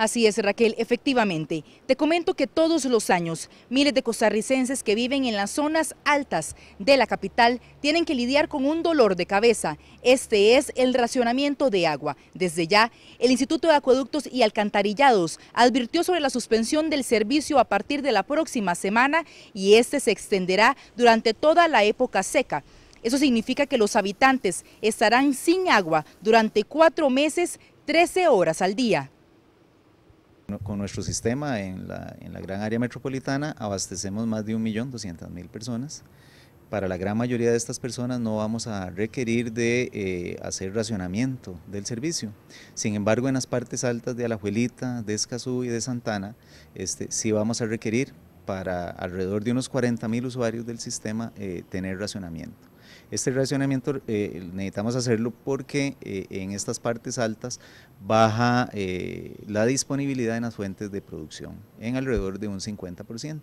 Así es, Raquel, efectivamente. Te comento que todos los años, miles de costarricenses que viven en las zonas altas de la capital tienen que lidiar con un dolor de cabeza. Este es el racionamiento de agua. Desde ya, el Instituto de Acueductos y Alcantarillados advirtió sobre la suspensión del servicio a partir de la próxima semana y este se extenderá durante toda la época seca. Eso significa que los habitantes estarán sin agua durante cuatro meses, 13 horas al día. Con nuestro sistema en la, gran área metropolitana abastecemos más de 1.200.000 personas. Para la gran mayoría de estas personas no vamos a requerir de eh, hacer racionamiento del servicio. Sin embargo, en las partes altas de Alajuelita, de Escazú y de Santana, este, sí vamos a requerir para alrededor de unos 40.000 usuarios del sistema eh, tener racionamiento. Este racionamiento eh, necesitamos hacerlo porque eh, en estas partes altas baja la disponibilidad en las fuentes de producción en alrededor de un 50%.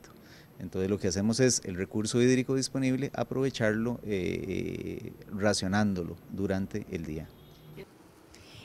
Entonces lo que hacemos es el recurso hídrico disponible aprovecharlo racionándolo durante el día.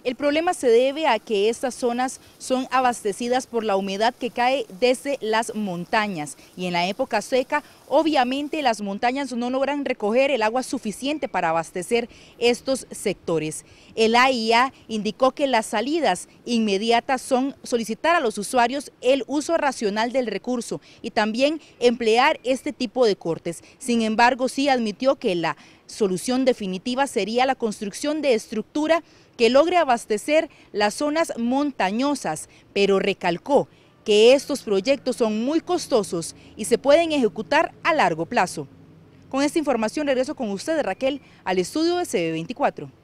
El problema se debe a que estas zonas son abastecidas por la humedad que cae desde las montañas y en la época seca obviamente las montañas no logran recoger el agua suficiente para abastecer estos sectores. El AIA indicó que las salidas inmediatas son solicitar a los usuarios el uso racional del recurso y también emplear este tipo de cortes. Sin embargo, sí admitió que la solución definitiva sería la construcción de estructura que logre abastecer las zonas montañosas, pero recalcó que estos proyectos son muy costosos y se pueden ejecutar a largo plazo. Con esta información regreso con ustedes, Raquel, al estudio de CB24.